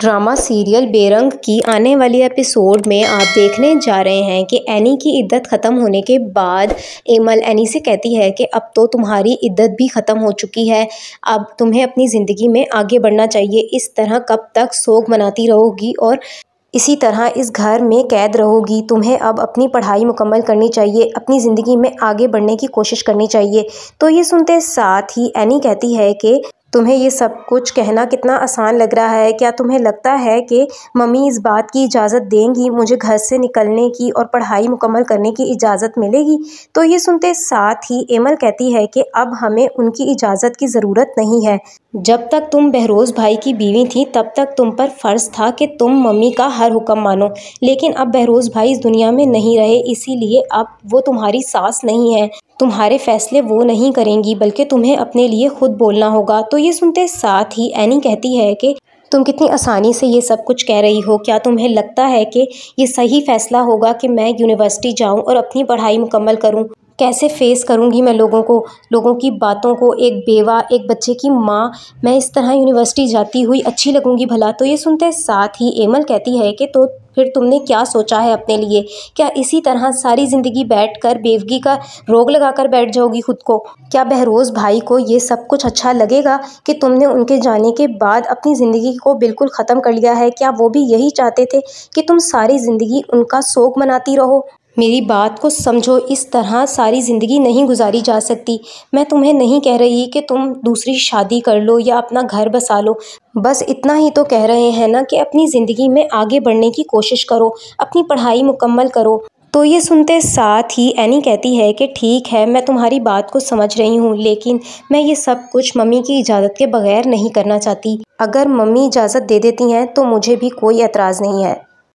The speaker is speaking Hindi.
ड्रामा सीरियल बेरंग की आने वाली एपिसोड में आप देखने जा रहे हैं कि एनी की इद्दत ख़त्म होने के बाद एमल एनी से कहती है कि अब तो तुम्हारी इद्दत भी ख़त्म हो चुकी है अब तुम्हें अपनी ज़िंदगी में आगे बढ़ना चाहिए इस तरह कब तक सोग मनाती रहोगी और इसी तरह इस घर में कैद रहोगी तुम्हें अब अपनी पढ़ाई मुकम्मल करनी चाहिए अपनी ज़िंदगी में आगे बढ़ने की कोशिश करनी चाहिए तो ये सुनते साथ ही एनी कहती है कि तुम्हें ये सब कुछ कहना कितना आसान लग रहा है क्या तुम्हें लगता है कि मम्मी इस बात की इजाज़त देंगी मुझे घर से निकलने की और पढ़ाई मुकम्मल करने की इजाज़त मिलेगी तो ये सुनते साथ ही एमल कहती है कि अब हमें उनकी इजाज़त की ज़रूरत नहीं है जब तक तुम बहरोज़ भाई की बीवी थी तब तक तुम पर फ़र्ज़ था कि तुम मम्मी का हर हुक्म मानो लेकिन अब बहरोज़ भाई इस दुनिया में नहीं रहे इसीलिए अब वो तुम्हारी सास नहीं है तुम्हारे फैसले वो नहीं करेंगी बल्कि तुम्हें अपने लिए खुद बोलना होगा तो ये सुनते साथ ही एनी कहती है कि तुम कितनी आसानी से ये सब कुछ कह रही हो क्या तुम्हें लगता है कि ये सही फ़ैसला होगा कि मैं यूनिवर्सिटी जाऊं और अपनी पढ़ाई मुकम्मल करूं कैसे फ़ेस करूँगी मैं लोगों को लोगों की बातों को एक बेवा एक बच्चे की माँ मैं इस तरह यूनिवर्सिटी जाती हुई अच्छी लगूंगी भला तो ये सुनते साथ ही एमल कहती है कि तो फिर तुमने क्या सोचा है अपने लिए क्या इसी तरह सारी ज़िंदगी बैठ कर बेवगी का रोग लगा कर बैठ जाओगी खुद को क्या बहरोज़ भाई को ये सब कुछ अच्छा लगेगा कि तुमने उनके जाने के बाद अपनी ज़िंदगी को बिल्कुल ख़त्म कर लिया है क्या वो भी यही चाहते थे कि तुम सारी ज़िंदगी उनका शोक मनाती रहो मेरी बात को समझो इस तरह सारी ज़िंदगी नहीं गुजारी जा सकती मैं तुम्हें नहीं कह रही कि तुम दूसरी शादी कर लो या अपना घर बसा लो बस इतना ही तो कह रहे हैं ना कि अपनी ज़िंदगी में आगे बढ़ने की कोशिश करो अपनी पढ़ाई मुकम्मल करो तो ये सुनते साथ ही एनी कहती है कि ठीक है मैं तुम्हारी बात को समझ रही हूँ लेकिन मैं ये सब कुछ मम्मी की इजाज़त के बगैर नहीं करना चाहती अगर मम्मी इजाज़त दे देती हैं तो मुझे भी कोई एतराज़ नहीं है